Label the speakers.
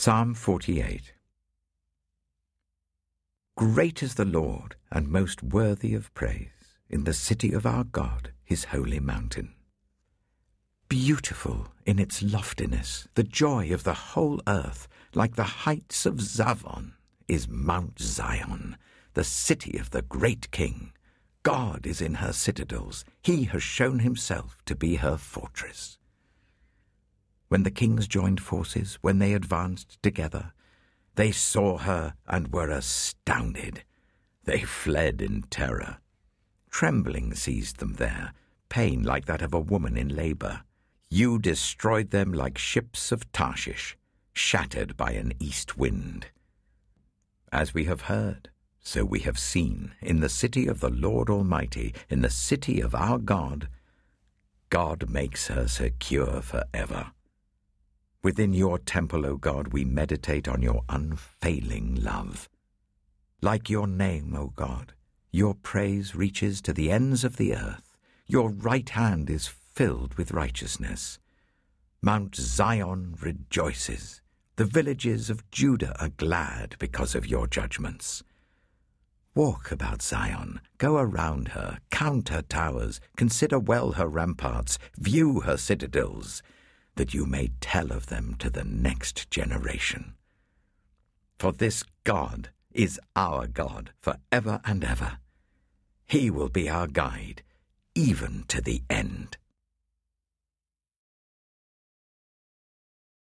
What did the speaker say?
Speaker 1: Psalm 48 Great is the Lord and most worthy of praise in the city of our God, his holy mountain. Beautiful in its loftiness, the joy of the whole earth, like the heights of Zavon, is Mount Zion, the city of the great king. God is in her citadels, he has shown himself to be her fortress when the kings joined forces, when they advanced together. They saw her and were astounded. They fled in terror. Trembling seized them there, pain like that of a woman in labour. You destroyed them like ships of Tarshish, shattered by an east wind. As we have heard, so we have seen, in the city of the Lord Almighty, in the city of our God, God makes her secure forever. Within your temple, O God, we meditate on your unfailing love. Like your name, O God, your praise reaches to the ends of the earth. Your right hand is filled with righteousness. Mount Zion rejoices. The villages of Judah are glad because of your judgments. Walk about Zion, go around her, count her towers, consider well her ramparts, view her citadels that you may tell of them to the next generation. For this God is our God for ever and ever. He will be our guide, even to the end.